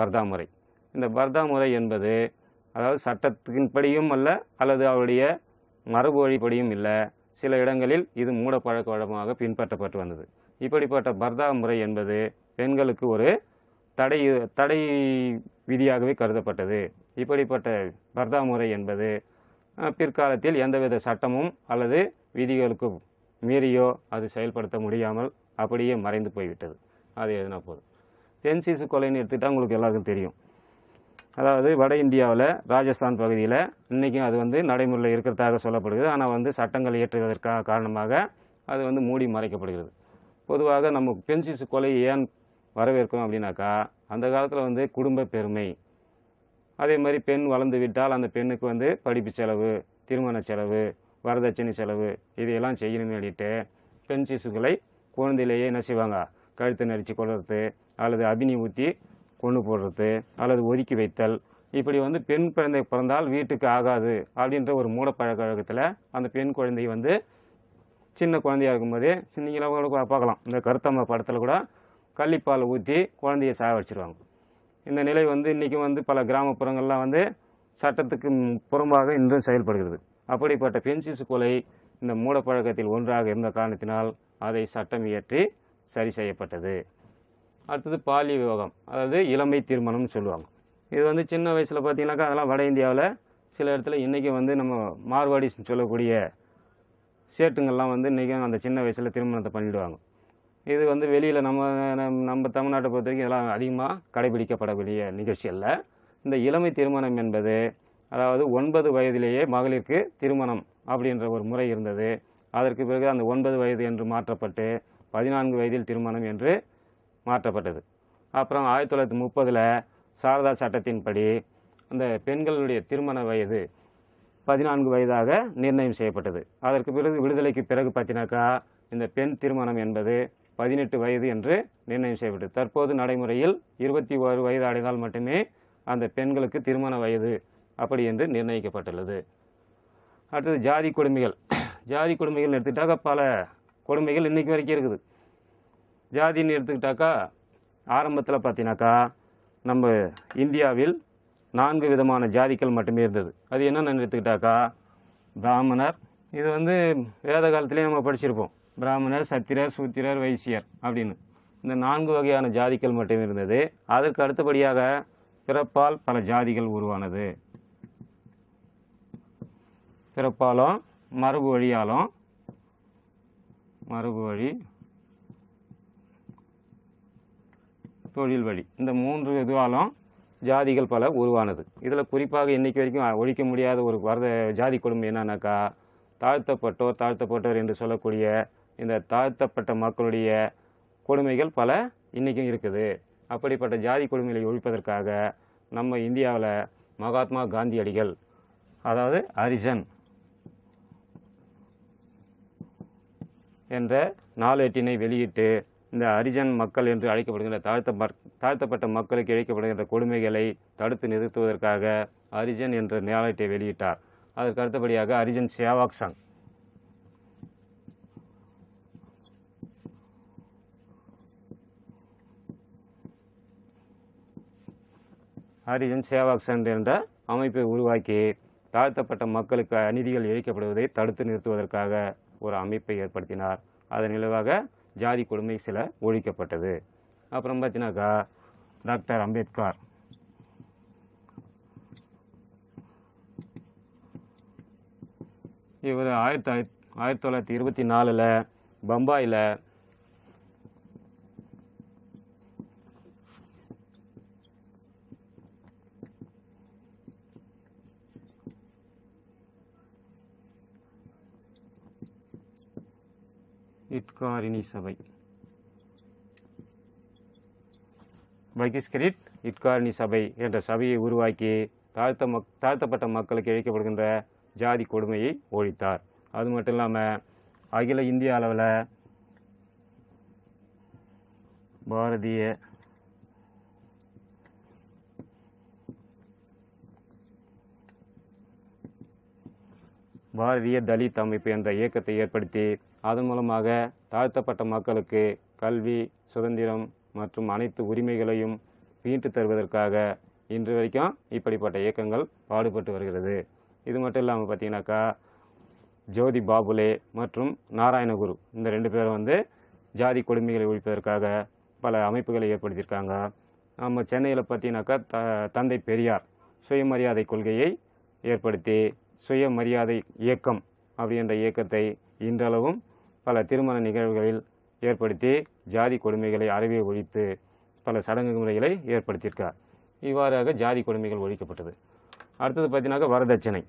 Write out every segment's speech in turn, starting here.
பர்தா முறை இந்த பர்தா முறை என்பது அதாவது சட்டத்தின்படியும் அல்ல அல்லது அவருடைய மரபு வழிப்படியும் இல்லை சில இடங்களில் இது மூட பழக்க வழக்கமாக பின்பற்றப்பட்டு வந்தது இப்படிப்பட்ட பர்தா முறை என்பது பெண்களுக்கு ஒரு தடை தடை விதியாகவே கருதப்பட்டது இப்படிப்பட்ட பர்தா முறை என்பது பிற்காலத்தில் எந்தவித சட்டமும் அல்லது விதிகளுக்கு மீறியோ அது செயல்படுத்த முடியாமல் அப்படியே மறைந்து போய்விட்டது அது எதுனா போதும் தென் சிசு கொலைன்னு எடுத்துக்கிட்டால் உங்களுக்கு எல்லாருக்கும் தெரியும் அதாவது வட இந்தியாவில் ராஜஸ்தான் பகுதியில் இன்றைக்கும் அது வந்து நடைமுறையில் இருக்கிறதாக சொல்லப்படுகிறது ஆனால் வந்து சட்டங்கள் இயற்றுவதற்காக காரணமாக அது வந்து மூடி மறைக்கப்படுகிறது பொதுவாக நம்ம பெண் சிசு கொலை ஏன் வரவேற்கும் அப்படின்னாக்கா அந்த காலத்தில் வந்து குடும்ப பெருமை அதே மாதிரி பெண் வளர்ந்து விட்டால் அந்த பெண்ணுக்கு வந்து படிப்பு செலவு திருமண செலவு வரதட்சணை செலவு இதையெல்லாம் செய்யணும்னு சொல்லிட்டு பெண் சிசுக்களை குழந்தையிலேயே என்ன செய்வாங்க கழுத்தை நெரிச்சு கொள்வது அல்லது அபினி ஊற்றி கொண்டு போடுறது அல்லது ஒதுக்கி வைத்தல் இப்படி வந்து பெண் குழந்தை பிறந்தால் வீட்டுக்கு ஆகாது அப்படின்ற ஒரு மூடப்பழக்கத்தில் அந்த பெண் குழந்தை வந்து சின்ன குழந்தையாக இருக்கும்போதே சின்னங்களாக கூட பார்க்கலாம் இந்த கருத்தம்ம படத்தில் கூட கள்ளிப்பால் ஊற்றி குழந்தையை சாக வச்சுருவாங்க இந்த நிலை வந்து இன்றைக்கும் வந்து பல கிராமப்புறங்கள்லாம் வந்து சட்டத்துக்கு புறம்பாக இன்றும் செயல்படுகிறது அப்படிப்பட்ட பெண் சிசு கொலை இந்த மூடப்பழக்கத்தில் ஒன்றாக இருந்த காரணத்தினால் அதை சட்டம் இயற்றி சரி செய்யப்பட்டது அடுத்தது பாலி விவாகம் அதாவது இளமை திருமணம்னு சொல்லுவாங்க இது வந்து சின்ன வயசில் பார்த்தீங்கன்னாக்கா அதெல்லாம் வட இந்தியாவில் சில இடத்துல இன்றைக்கி வந்து நம்ம மார்வாடிஸ்னு சொல்லக்கூடிய சேட்டுங்கள்லாம் வந்து இன்றைக்கி அந்த சின்ன வயசில் திருமணத்தை பண்ணிவிடுவாங்க இது வந்து வெளியில் நம்ம நம்ம தமிழ்நாட்டை பொறுத்த வரைக்கும் இதெல்லாம் அதிகமாக கடைபிடிக்கப்படக்கூடிய நிகழ்ச்சி இல்லை இந்த இளமை திருமணம் என்பது அதாவது ஒன்பது வயதிலேயே மகளிருக்கு திருமணம் அப்படின்ற ஒரு முறை இருந்தது அதற்கு பிறகு அந்த ஒன்பது வயது என்று மாற்றப்பட்டு பதினான்கு வயதில் திருமணம் என்று மாற்றப்பட்டது அப்புறம் ஆயிரத்தி தொள்ளாயிரத்தி முப்பதில் சாரதா சட்டத்தின்படி அந்த பெண்களுடைய திருமண வயது பதினான்கு வயதாக நிர்ணயம் செய்யப்பட்டது அதற்கு பிறகு விடுதலைக்கு பிறகு பார்த்தினாக்கா இந்த பெண் திருமணம் என்பது பதினெட்டு வயது என்று நிர்ணயம் செய்யப்பட்டது தற்போது நடைமுறையில் இருபத்தி ஒரு வயது அடைந்தால் மட்டுமே அந்த பெண்களுக்கு திருமண வயது அப்படி என்று நிர்ணயிக்கப்பட்டுள்ளது அடுத்தது ஜாதி கொடுமைகள் ஜாதி கொடுமைகள் எடுத்துட்டாக்க பல கொடுமைகள் இன்றைக்கு வரைக்கும் இருக்குது ஜாதின்னு எடுத்துக்கிட்டாக்கா ஆரம்பத்தில் பார்த்தீங்கன்னாக்கா நம்ம இந்தியாவில் நான்கு விதமான ஜாதிகள் மட்டுமே இருந்தது அது என்னென்னு எடுத்துக்கிட்டாக்கா பிராமணர் இது வந்து வேத காலத்துலேயே நம்ம படிச்சிருப்போம் பிராமணர் சத்திரர் சூத்திரர் வைசியர் அப்படின்னு இந்த நான்கு வகையான ஜாதிகள் மட்டுமே இருந்தது அதற்கு அடுத்தபடியாக பிறப்பால் பல ஜாதிகள் உருவானது பிறப்பாலும் மரபு வழியாலும் மரபு வழி தொழில் வழி இந்த மூன்று இதுவாலும் ஜாதிகள் பல உருவானது இதில் குறிப்பாக இன்றைக்கி வரைக்கும் ஒழிக்க முடியாத ஒரு வரத ஜாதி கொடுமை என்னன்னாக்கா தாழ்த்தப்பட்டோர் தாழ்த்தப்பட்டோர் என்று சொல்லக்கூடிய இந்த தாழ்த்தப்பட்ட மக்களுடைய கொடுமைகள் பல இன்றைக்கும் இருக்குது அப்படிப்பட்ட ஜாதி கொடுமைகளை ஒழிப்பதற்காக நம்ம இந்தியாவில் மகாத்மா காந்தியடிகள் அதாவது ஹரிசன் என்ற நாளேட்டினை வெளியிட்டு இந்த ஹரிஜன் மக்கள் என்று அழைக்கப்படுகின்ற தாழ்த்த தாழ்த்தப்பட்ட மக்களுக்கு இழைக்கப்படுகின்ற கொடுமைகளை தடுத்து நிறுத்துவதற்காக ஹரிஜன் என்ற நியாயத்தை வெளியிட்டார் அதற்கு அடுத்தபடியாக ஹரிஜன் சேவாக் சங் ஹரிஜன் சேவாக் சங் என்ற அமைப்பை உருவாக்கி தாழ்த்தப்பட்ட மக்களுக்கு அநீதிகள் இழைக்கப்படுவதை தடுத்து நிறுத்துவதற்காக ஒரு அமைப்பை ஏற்படுத்தினார் அதன் நிலவாக ஜாதி கொடுமை சில ஒழிக்கப்பட்டது அப்புறம் பார்த்தீங்கன்னாக்கா டாக்டர் அம்பேத்கர் இவர் ஆயிரத்தி ஆயிரத்தி தொள்ளாயிரத்தி இருபத்தி நாலில் பம்பாயில் இட்காரினி சபை பகிஸ்கிரிட் இட்காரினி சபை என்ற சபையை உருவாக்கி தாழ்த்த மக் தாழ்த்தப்பட்ட மக்களுக்கு இழைக்கப்படுகின்ற ஜாதி கொடுமையை ஒழித்தார் அது மட்டும் இல்லாமல் அகில இந்திய அளவில் பாரதிய பாரதிய தலித் அமைப்பு என்ற இயக்கத்தை ஏற்படுத்தி அதன் மூலமாக தாழ்த்தப்பட்ட மக்களுக்கு கல்வி சுதந்திரம் மற்றும் அனைத்து உரிமைகளையும் மீட்டு தருவதற்காக இன்று வரைக்கும் இப்படிப்பட்ட இயக்கங்கள் பாடுபட்டு வருகிறது இது மட்டும் இல்லாமல் பார்த்தீங்கன்னாக்கா ஜோதி பாபுலே மற்றும் நாராயணகுரு இந்த ரெண்டு பேரும் வந்து ஜாதி கொடுமைகளை ஒழிப்பதற்காக பல அமைப்புகளை ஏற்படுத்தியிருக்காங்க நம்ம சென்னையில் பார்த்தீங்கன்னாக்கா த தந்தை பெரியார் சுயமரியாதை கொள்கையை ஏற்படுத்தி சுயமரியாதை இயக்கம் அப்படின்ற இயக்கத்தை இன்றளவும் பல திருமண நிகழ்வுகளில் ஏற்படுத்தி ஜாதி கொடுமைகளை அறவே ஒழித்து பல சடங்கு முறைகளை ஏற்படுத்தியிருக்கார் இவ்வாறாக ஜாதி கொடுமைகள் ஒழிக்கப்பட்டது அடுத்தது பார்த்தீங்கன்னாக்க வரதட்சணை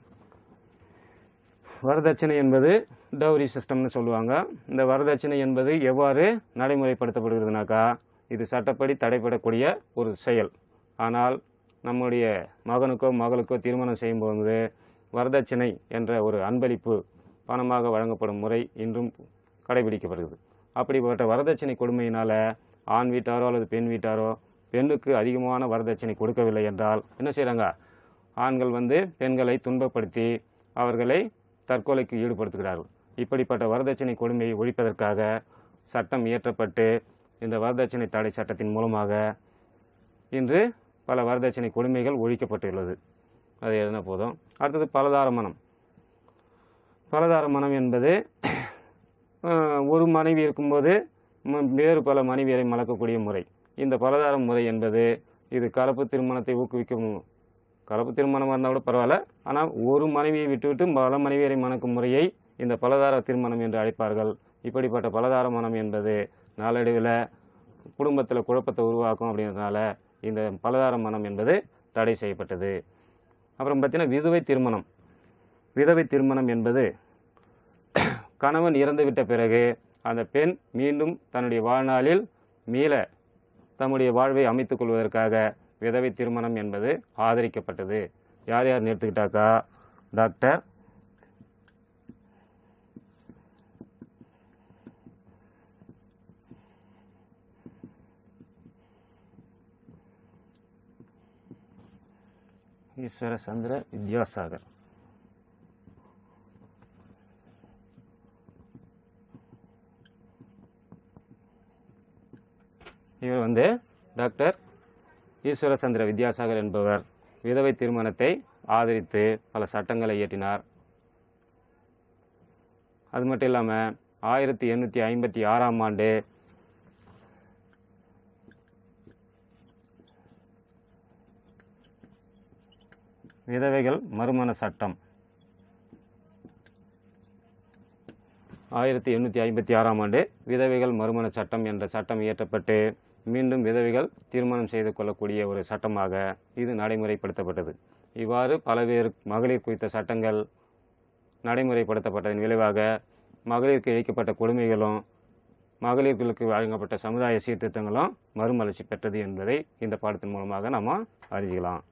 வரதட்சணை என்பது டவுரி சிஸ்டம்னு சொல்லுவாங்க இந்த வரதட்சணை என்பது எவ்வாறு நடைமுறைப்படுத்தப்படுகிறதுனாக்கா இது சட்டப்படி தடைபடக்கூடிய ஒரு செயல் ஆனால் நம்முடைய மகனுக்கோ மகளுக்கோ திருமணம் செய்யும்போது வரதட்சணை என்ற ஒரு அன்பளிப்பு பணமாக வழங்கப்படும் முறை இன்றும் கடைபிடிக்கப்படுகிறது அப்படிப்பட்ட வரதட்சணை கொடுமையினால் ஆண் வீட்டாரோ அல்லது பெண் வீட்டாரோ பெண்ணுக்கு அதிகமான வரதட்சணை கொடுக்கவில்லை என்றால் என்ன செய்கிறாங்க ஆண்கள் வந்து பெண்களை துன்பப்படுத்தி அவர்களை தற்கொலைக்கு ஈடுபடுத்துகிறார்கள் இப்படிப்பட்ட வரதட்சணை கொடுமையை ஒழிப்பதற்காக சட்டம் இயற்றப்பட்டு இந்த வரதட்சணை தடை சட்டத்தின் மூலமாக இன்று பல வரதட்சணை கொடுமைகள் ஒழிக்கப்பட்டுள்ளது அது எதுனா போதும் அடுத்தது பலதார மனம் பலதார மனம் என்பது ஒரு மனைவி இருக்கும்போது வேறு பல மனைவியரை மலக்கக்கூடிய முறை இந்த பலதார முறை என்பது இது கலப்பு திருமணத்தை ஊக்குவிக்கும் கலப்பு திருமணமாக இருந்தால் கூட பரவாயில்ல ஆனால் ஒரு மனைவியை விட்டுவிட்டு பல மனைவியரை மணக்கும் முறையை இந்த பலதார திருமணம் என்று அழைப்பார்கள் இப்படிப்பட்ட பலதார மனம் என்பது நாளடைவில் குடும்பத்தில் குழப்பத்தை உருவாக்கும் அப்படின்றதுனால இந்த பலதார மனம் என்பது தடை செய்யப்பட்டது அப்புறம் பார்த்திங்கன்னா விதவை திருமணம் விதவை திருமணம் என்பது கணவன் இறந்துவிட்ட பிறகு அந்த பெண் மீண்டும் தன்னுடைய வாழ்நாளில் மீள தம்முடைய வாழ்வை அமைத்துக் கொள்வதற்காக விதவை திருமணம் என்பது ஆதரிக்கப்பட்டது யார் யார் நிறுத்துக்கிட்டாக்கா டாக்டர் சந்திர வித்யாசாகர் வந்து டாக்டர் ஈஸ்வரச்சந்திர வித்யாசாகர் என்பவர் விதவை திருமணத்தை ஆதரித்து பல சட்டங்களை இயற்றினார் அது மட்டும் இல்லாமல் ஆயிரத்தி எண்ணூற்றி ஐம்பத்தி ஆறாம் ஆண்டு விதவைகள் மறுமண சட்டம் ஆயிரத்தி எண்ணூற்றி ஐம்பத்தி ஆறாம் ஆண்டு விதவைகள் மறுமண சட்டம் என்ற சட்டம் இயற்றப்பட்டு மீண்டும் விதவைகள் தீர்மானம் செய்து கொள்ளக்கூடிய ஒரு சட்டமாக இது நடைமுறைப்படுத்தப்பட்டது இவ்வாறு பல்வேறு மகளிர் குறித்த சட்டங்கள் நடைமுறைப்படுத்தப்பட்டதன் விளைவாக மகளிருக்கு இழைக்கப்பட்ட கொடுமைகளும் மகளிர்களுக்கு வழங்கப்பட்ட சமுதாய சீர்திருத்தங்களும் மறுமலர்ச்சி பெற்றது என்பதை இந்த பாடத்தின் மூலமாக நாம் அறிஞ்சிக்கலாம்